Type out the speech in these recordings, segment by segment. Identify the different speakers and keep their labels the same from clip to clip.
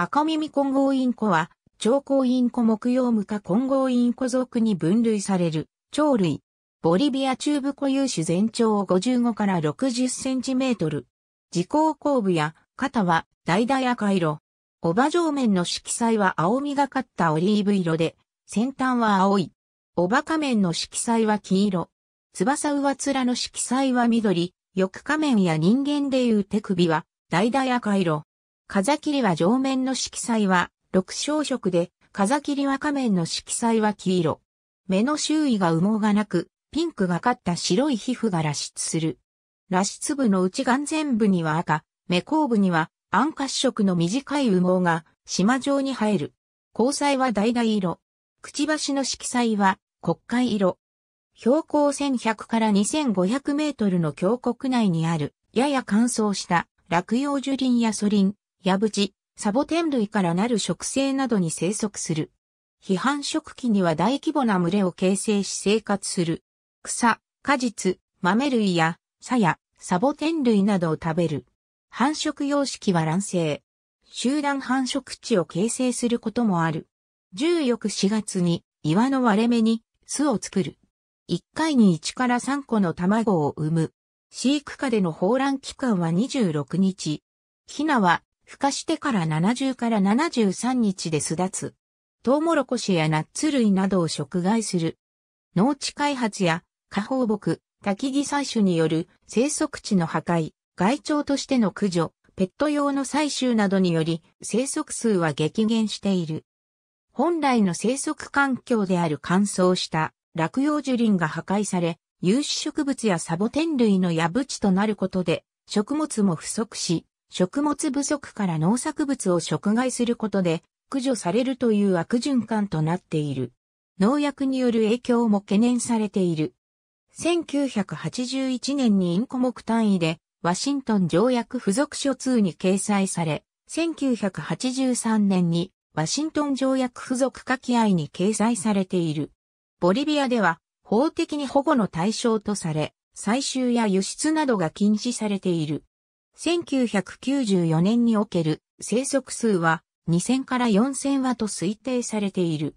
Speaker 1: 赤耳混合インコは、長甲インコ木曜無化混合インコ属に分類される、鳥類。ボリビア中部固有種全長55から60センチメートル。自行後部や肩は橙や赤色。オバ上面の色彩は青みがかったオリーブ色で、先端は青い。オバ仮面の色彩は黄色。翼上面の色彩は緑。翼仮面や人間でいう手首は橙や赤色。風切りは上面の色彩は6小色で、風切りは下面の色彩は黄色。目の周囲が羽毛がなく、ピンクがかった白い皮膚が裸出する。裸出部の内眼前部には赤、目後部には暗褐色の短い羽毛が島状に生える。交彩は橙色。くちばしの色彩は黒海色。標高1100から2500メートルの峡谷内にある、やや乾燥した落葉樹林や蘇林、ヤブチ、サボテン類からなる植生などに生息する。批判食期には大規模な群れを形成し生活する。草、果実、豆類や、鞘、サボテン類などを食べる。繁殖様式は卵生。集団繁殖地を形成することもある。14日4月に岩の割れ目に巣を作る。1回に1から3個の卵を産む。飼育下での放卵期間は26日。ヒナは孵化してから70から73日で巣立つ。トウモロコシやナッツ類などを食害する。農地開発や、下放牧、焚き木採取による生息地の破壊、害鳥としての駆除、ペット用の採集などにより生息数は激減している。本来の生息環境である乾燥した落葉樹林が破壊され、有刺植物やサボテン類の矢淵となることで、食物も不足し、食物不足から農作物を食害することで駆除されるという悪循環となっている。農薬による影響も懸念されている。1981年にインコ目単位でワシントン条約付属書2に掲載され、1983年にワシントン条約付属書き合いに掲載されている。ボリビアでは法的に保護の対象とされ、採集や輸出などが禁止されている。1994年における生息数は2000から4000羽と推定されている。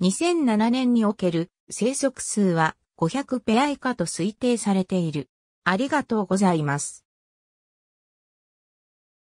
Speaker 1: 2007年における生息数は500ペア以下と推定されている。ありがとうございます。